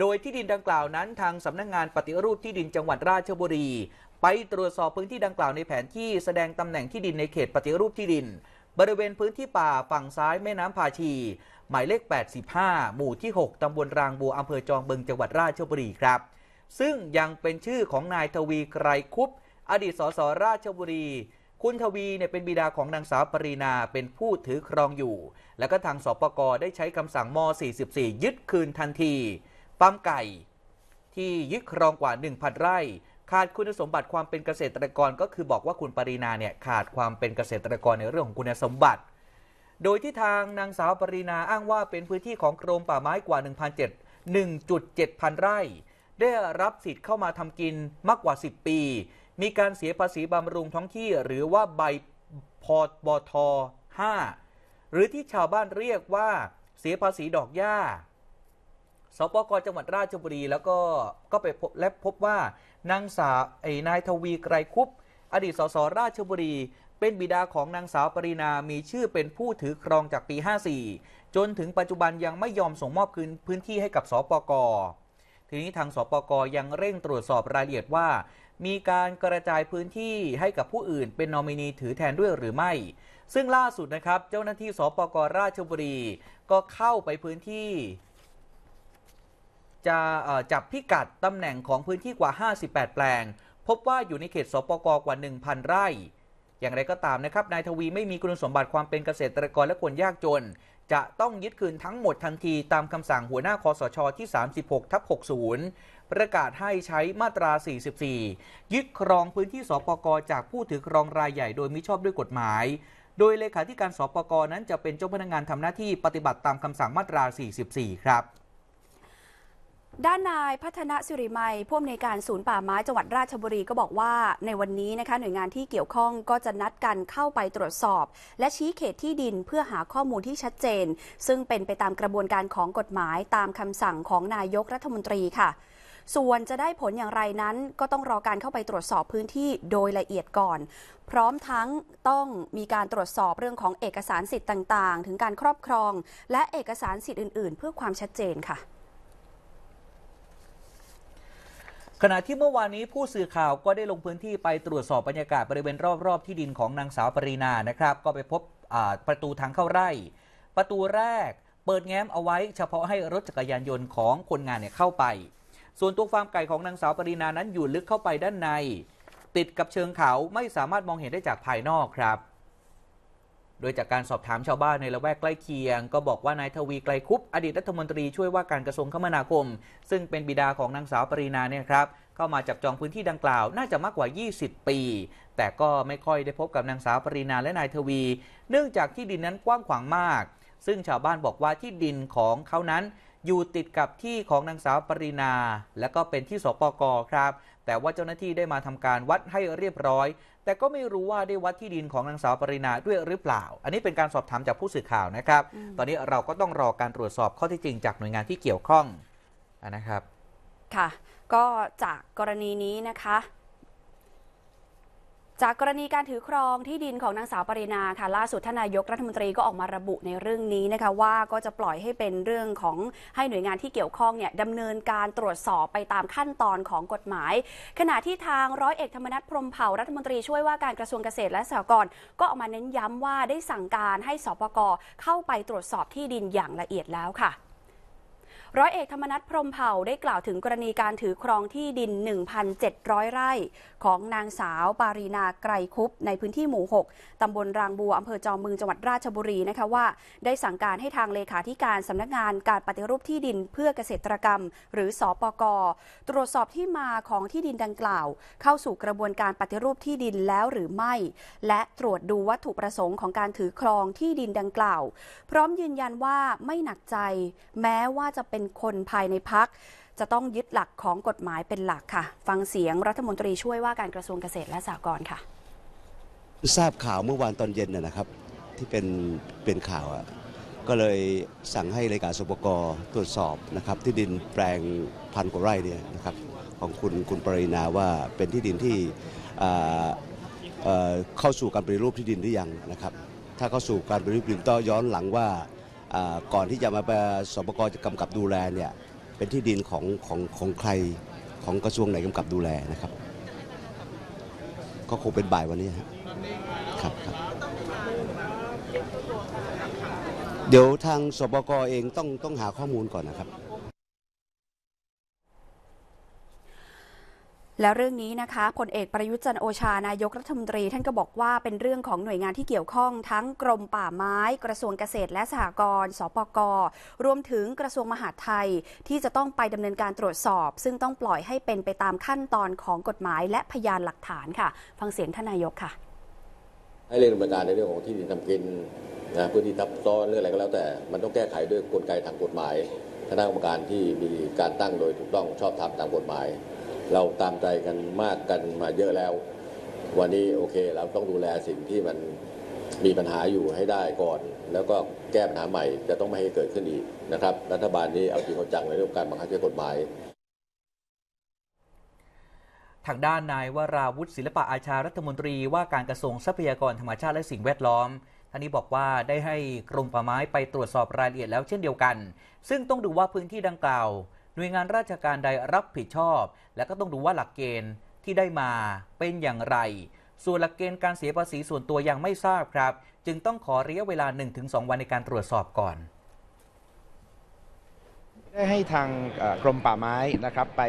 โดยที่ดินดังกล่าวนั้นทางสำนักงงานปฏิรูปที่ดินจังหวัดราชบุรี ไปตรวจสอบพื้นที่ดังกล่าวในแผนที่แสดงตำแหน่งที่ดินในเขตปฏิรูปที่ดิน บริเวณพื้นที่ป่าฝั่งซ้ายแม่น้ำพาชี หมายเลข 85 หมู่ที่ 6ตำบลรางบัวอำเภอจองบึงจังหวัดราชบุรีครับซึ่งยังเป็นชื่อของนายทวีไกรคุปอดีตสสราชบุรี คุณทวีเนี่ยเป็นบิดาของนางสาวปรีนาเป็นผู้ถือครองอยู่และก็ทางสปกได้ใช้คำสั่งม44 ยึดคืนทันทีฟาร์มไก่ที่ยึดครองกว่า 1,000ไร่ ขาดคุณสมบัติความเป็นเกษตรกรก็คือบอกว่าคุณปรีนาเนี่ย ขาดความเป็นเกษตรกรในเรื่องของคุณสมบัติ โดยที่ทางนางสาวปรีนาอ้างว่าเป็นพื้นที่ของกรมป่าไม้กว่า 1,700พันไร่ ได้รับสิทธิ์เข้ามาทำกินมากกว่า 10 ปี มีการเสียภาษีบำรุงท้องที่หรือว่าใบพอบอท5 หรือที่ชาวบ้านเรียกว่าเสียภาษีดอกหญ้าสปกจังหวัดราชบุรีแล้วก็ก็ไปพบและพบว่า นางสาวไอ้นายทวีไกรคุปอดีตสสราชบุรี เป็นบิดาของนางสาวปรินามีชื่อเป็นผู้ถือครองจากปี 54 จนถึงปัจจุบันยังไม่ยอมส่งมอบคืน พื้นที่ให้กับสปกทีนี้ทางสปกยังเร่งตรวจสอบรายละเอียดว่า มีการกระจายพื้นที่ให้กับผู้อื่น เป็นนอมินีถือแทนด้วยหรือไม่ ซึ่งล่าสุดนะครับเจ้าหน้าที่สปกราชบุรีก็เข้าไปพื้นที่จะจับพิกัดตำแหน่งของพื้นที่กว่า 58 แปลง พบว่าอยู่ในเขตสปกกว่า 1,000 ไร่ อย่างไรก็ตามนะครับ นายทวีไม่มีคุณสมบัติความเป็นเกษตรกรและคนยากจน จะต้องยึดคืนทั้งหมดทันทีตามคำสั่งหัวหน้าคอสช ที่ 36ทับ60 ประกาศให้ใช้มาตรา 44 ยึดครองพื้นที่สปกจากผู้ถือครองรายใหญ่โดยมิชอบด้วยกฎหมาย โดยเลขาธิการสปกนั้นจะเป็นเจ้าพนักงานทำหน้าที่ปฏิบัติตามคำสั่งมาตรา 44 ครับด้านนายพัฒนาสิริไมผู้อำนวยการศูนย์ป่าไม้จังหวัดราชบุรีก็บอกว่า ในวันนี้นะคะ หน่วยงานที่เกี่ยวข้องก็จะนัดกันเข้าไปตรวจสอบ และชี้เขตที่ดินเพื่อหาข้อมูลที่ชัดเจน ซึ่งเป็นไปตามกระบวนการของกฎหมายตามคำสั่งของนายกรัฐมนตรีค่ะ ส่วนจะได้ผลอย่างไรนั้นก็ต้องรอการเข้าไปตรวจสอบพื้นที่โดยละเอียดก่อน พร้อมทั้งต้องมีการตรวจสอบเรื่องของเอกสารสิทธิ์ต่าง ๆ ถึงการครอบครอง และเอกสารสิทธิ์อื่นๆ เพื่อความชัดเจนค่ะขณะที่เมื่อวานนี้ผู้สื่อข่าวก็ได้ลงพื้นที่ไปตรวจสอบบรรยากาศบริเวณรอบๆที่ดินของนางสาวปรีนานะครับ ก็ไปพบประตูทางเข้าไร่ ประตูแรกเปิดแง้มเอาไว้ เฉพาะให้รถจักรยานยนต์ของคนงานเนี่ยเข้าไป ส่วนตัวฟาร์มไก่ของนางสาวปรีนานั้นอยู่ลึกเข้าไปด้านในติดกับเชิงเขาไม่สามารถมองเห็นได้จากภายนอกครับโดยจากการสอบถามชาวบ้านในละแวกใกล้เคียงก็บอกว่า นายทวี ไกลคุปอดีตรัฐมนตรีช่วยว่าการกระทรวงคมนาคม ซึ่งเป็นบิดาของนางสาวปรีนาเนี่ยครับเข้ามาจับจองพื้นที่ดังกล่าวน่าจะมากกว่า 20 ปี แต่ก็ไม่ค่อยได้พบกับนางสาวปรีนาและนายทวี เนื่องจากที่ดินนั้นกว้างขวางมาก ซึ่งชาวบ้านบอกว่าที่ดินของเขานั้นอยู่ติดกับที่ของนางสาวปรินา และก็เป็นที่สปกครับ แต่ว่าเจ้าหน้าที่ได้มาทำการวัดให้เรียบร้อย แต่ก็ไม่รู้ว่าได้วัดที่ดินของนางสาวปรินาด้วยหรือเปล่า อันนี้เป็นการสอบถามจากผู้สื่อข่าวนะครับ ตอนนี้เราก็ต้องรอการตรวจสอบข้อที่จริงจากหน่วยงานที่เกี่ยวข้องนะครับ ค่ะ ก็จากกรณีนี้นะคะจากกรณีการถือครองที่ดินของนางสาวปรินาค่ะล่าสุดทนายกรัฐมนตรีก็ออกมาระบุในเรื่องนี้นะคะว่าก็จะปล่อยให้เป็นเรื่องของให้หน่วยงานที่เกี่ยวข้องเนี่ยดำเนินการตรวจสอบไปตามขั้นตอนของกฎหมาย ขณะที่ทางร้อยเอกธรรมนัฐพรมเผ่ารัฐมนตรีช่วยว่าการกระทรวงเกษตรและสหกรณ์ก็ออกมาเน้นย้ำว่าได้สั่งการให้สปกเข้าไปตรวจสอบที่ดินอย่างละเอียดแล้วค่ะร้อยเอกธรรมนัฐพรมเผ่า ได้กล่าวถึงกรณีการถือครองที่ดิน 1,700 ไร่ ของนางสาว ปารีนาไกรคุปในพื้นที่หมู่ 6ตำบลรางบัว อำเภอจอมบึงจังหวัดราชบุรี นะคะว่า ได้สั่งการให้ทางเลขาธิการสำนักงานการปฏิรูปที่ดินเพื่อเกษตรกรรม หรือสอปกตรวจสอบที่มาของที่ดินดังกล่าว เข้าสู่กระบวนการปฏิรูปที่ดินแล้วหรือไม่ และตรวจดูวัตถุประสงค์ของการถือครองที่ดินดังกล่าว พร้อมยืนยันว่าไม่หนักใจ แม้ว่าจะเป็นเป็นคนภายในพักจะต้องยึดหลักของกฎหมายเป็นหลักค่ะฟังเสียงรัฐมนตรีช่วยว่าการกระทรวงเกษตรและสหกรณ์ค่ะ ทราบข่าวเมื่อวานตอนเย็นนะครับที่เป็นเป็นข่าวอะก็เลยสั่งให้รายการสปกรตรวจสอบนะครับที่ดินแปลงพันกว่าไร่เนี่ยนะครับของคุณคุณปรินาว่าเป็นที่ดินที่เข้าสู่การปฏิรูปที่ดินหรือยังนะครับ ถ้าเข้าสู่การปฏิรูปดินต้องย้อนหลังว่าก่อนที่จะมาสปกจะกำกับดูแลเนี่ยเป็นที่ดินของของของใครของกระทรวงไหนกำกับดูแลนะครับ ก็คงเป็นบ่ายวันนี้ครับครับครับ เดี๋ยวทางสปกเองต้องต้องหาข้อมูลก่อนนะครับและเรื่องนี้นะคะพลเอกประยุทธ์จันโอชา นายกรัฐมนตรี ท่านก็บอกว่าเป็นเรื่องของหน่วยงานที่เกี่ยวข้อง ทั้งกรมป่าไม้ กระทรวงเกษตร และสหกรณ์สปกรรวมถึงกระทรวงมหาดไทยที่จะต้องไปดำเนินการตรวจสอบ ซึ่งต้องปล่อยให้เป็นไปตามขั้นตอนของกฎหมายและพยานหลักฐานค่ะ ฟังเสียงท่านนายกค่ะ ให้เรื่องดำเนินการในเรื่องของที่ดินทำกินนะพื้นที่ทับซ้อนเรื่องอะไรก็แล้วแต่มันต้องแก้ไขด้วยกลไกทางกฎหมายคณะกรรมการที่มีการตั้งโดยถูกต้องชอบธรรมตามกฎหมายเราตามใจกันมากกันมาเยอะแล้ว วันนี้ โอเค เราต้องดูแลสิ่งที่มันมีปัญหาอยู่ให้ได้ก่อน แล้วก็แก้ปัญหาใหม่จะต้องไม่ให้เกิดขึ้นอีกนะครับ รัฐบาลนี้เอาจริงเอาจังในเรื่องการบังคับใช้กฎหมายทางด้านนายวราวุฒิศิลปะอาชารัฐมนตรีว่าการกระทรวงทรัพยากรธรรมชาติและสิ่งแวดล้อมท่านนี้บอกว่าได้ให้กรมป่าไม้ไปตรวจสอบรายละเอียดแล้วเช่นเดียวกัน ซึ่งต้องดูว่าพื้นที่ดังกล่าวหน่วยงานราชการใดรับผิดชอบและก็ต้องดูว่าหลักเกณฑ์ที่ได้มาเป็นอย่างไร ส่วนหลักเกณฑ์การเสียภาษีส่วนตัวยังไม่ทราบครับ จึงต้องขอระยะเวลา 1-2 วันในการตรวจสอบก่อนได้ให้ทางกรมป่าไม้นะครับ ไป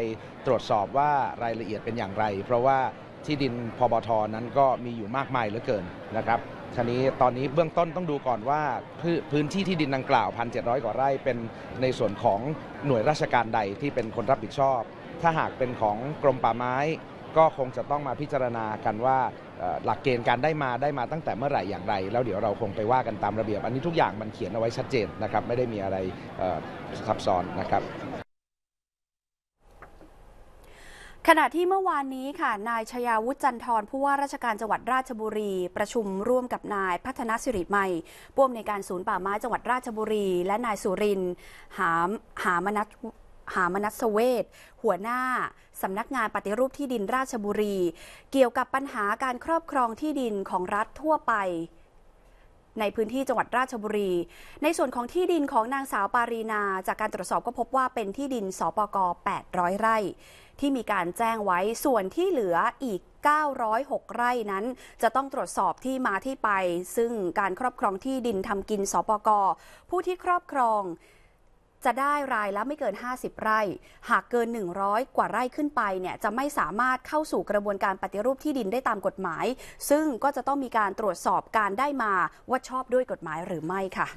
ตรวจสอบว่ารายละเอียดเป็นอย่างไร เพราะว่าที่ดินพบทนั้นก็มีอยู่มากมายเหลือเกินนะครับคราวนี้ตอนนี้เบื้องต้นต้องดูก่อนว่า พื้นที่ที่ดินดังกล่าว 1,700 กว่าไร่เป็นในส่วนของหน่วยราชการใดที่เป็นคนรับผิดชอบ ถ้าหากเป็นของกรมป่าไม้ก็คงจะต้องมาพิจารณากันว่าหลักเกณฑ์การได้มาได้มาตั้งแต่เมื่อไหร่อย่างไร แล้วเดี๋ยวเราคงไปว่ากันตามระเบียบอันนี้ทุกอย่างมันเขียนเอาไว้ชัดเจนนะครับไม่ได้มีอะไรซับซ้อนนะครับขณะที่เมื่อวานนี้ค่ะ นายชยาวุฒิจันทร์ผู้ว่าราชการจังหวัดราชบุรีประชุมร่วมกับนายพัฒนสิริใหม่ผู้อำนวยการศูนย์ป่าไม้จังหวัดราชบุรี และนายสุรินหามหามนัทหามนัสเวศหัวหน้าสำนักงานปฏิรูปที่ดินราชบุรี เกี่ยวกับปัญหาการครอบครองที่ดินของรัฐทั่วไปในพื้นที่จังหวัดราชบุรี ในส่วนของที่ดินของนางสาวปารีนาจากการตรวจสอบก็พบว่าเป็นที่ดินสปก800 ไร่ ที่มีการแจ้งไว้ส่วนที่เหลืออีก 906 ไร่นั้น จะต้องตรวจสอบที่มาที่ไป ซึ่งการครอบครองที่ดินทำกินสปกผู้ที่ครอบครองจะได้รายละไม่เกิน 50 ไร่ หากเกิน 100 กว่าไร่ขึ้นไปเนี่ย จะไม่สามารถเข้าสู่กระบวนการปฏิรูปที่ดินได้ตามกฎหมาย ซึ่งก็จะต้องมีการตรวจสอบการได้มาว่าชอบด้วยกฎหมายหรือไม่ค่ะ